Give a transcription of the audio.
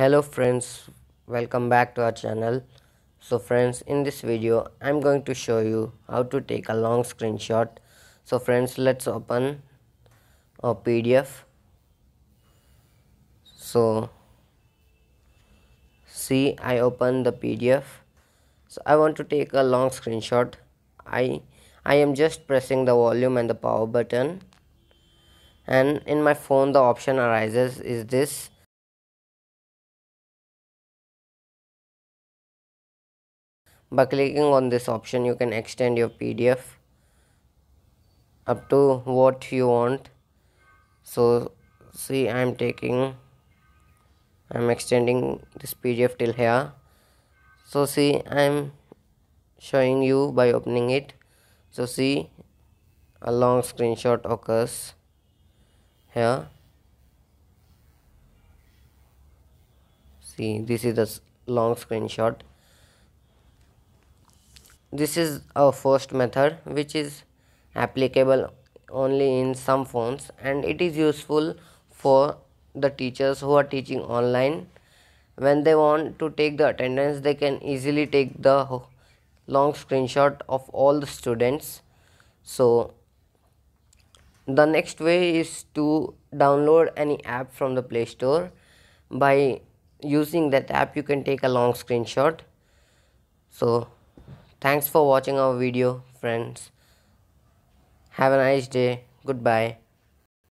hello friends welcome back to our channel so friends in this video i'm going to show you how to take a long screenshot so friends let's open a pdf so see i open the pdf so i want to take a long screenshot i i am just pressing the volume and the power button and in my phone the option arises is this by clicking on this option you can extend your pdf up to what you want so see i'm taking i'm extending this pdf till here so see i'm showing you by opening it so see a long screenshot occurs here see this is the long screenshot this is a first method which is applicable only in some phones and it is useful for the teachers who are teaching online when they want to take the attendance they can easily take the long screenshot of all the students so the next way is to download any app from the play store by using that app you can take a long screenshot so Thanks for watching our video friends. Have a nice day. Goodbye.